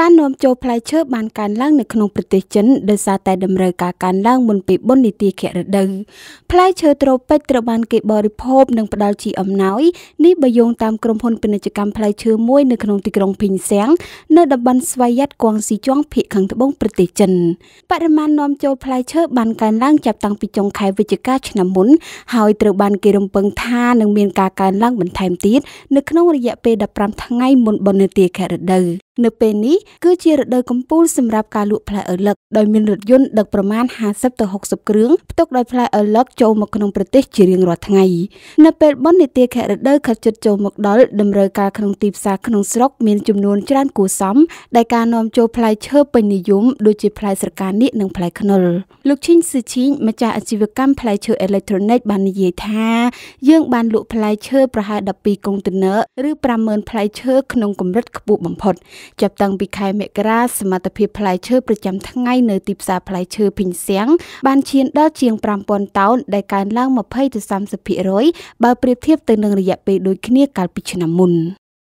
ការនាំចូលផ្លែឈើបានកើនឡើងនៅក្នុងប្រទេសចិនដោយសារតែតម្រូវការកើនឡើងមុនពេលបុណ្យនាទាខរដូវផ្លែឈើត្រូពិចត្រូវបានគេបរិភោគនិងផ្ដល់ជាអំណោយនេះបើយោងតាមក្រុមហ៊ុនពាណិជ្ជកម្មផ្លែឈើមួយនៅក្នុងទីក្រុងភីងសាំងនៅតំបន់ស្វាយ័តគួងស៊ីជុងភូមិខាងត្បូងប្រទេសចិនបរិមាណនាំចូលផ្លែឈើបានកើនឡើងចាប់តាំងពីចុងខែវិច្ឆិកាឆ្នាំមុនហើយត្រូវបានគេរំពឹងថានឹងមានការកើនឡើងបន្ថែមទៀតនៅក្នុងរយៈពេល15ថ្ងៃមុនបុណ្យនាទាខរដូវនៅពេលនេះគឺជារដូវកំពូលសម្រាប់ការលក់ផ្លែឪឡឹកដោយមានរថយន្តដឹកប្រមាណ50ទៅ60គ្រឿងផ្ទុកដោយផ្លែឪឡឹកចូលមកក្នុងប្រទេសជារៀងរាល់ថ្ងៃនៅពេលបុណ្យនាទាខរដូវខិតជិតចូលមកដល់តម្រូវការក្នុងទីផ្សារក្នុងស្រុកមានចំនួនច្រើនគួរសមដែលការនាំចូលផ្លែឈើពេញនិយមដូចជាផ្លែស្រកានាគនិងផ្លែខ្នុរលោកឈីងស៊ឺឈីងម្ចាស់អាជីវកម្មផ្លែឈើអេឡិចត្រូនិកបាននិយាយថាយើងបានលក់ផ្លែឈើប្រហែល12កុងតឺន័រឬ50000ផ្លែឈើក្នុងកម្រិតខ្ពស់បំផុតចាប់តាំងពីខែមករាសមត្ថភាពផ្លែឈើប្រចាំថ្ងៃនៅទីផ្សារផ្លែឈើភិញសៀងបានឈានដល់ជាង5000តោនដែលកើនឡើង20ទៅ30%បើប្រៀបធៀបទៅនឹងរយៈពេលដូចគ្នាកាលពីឆ្នាំមុន។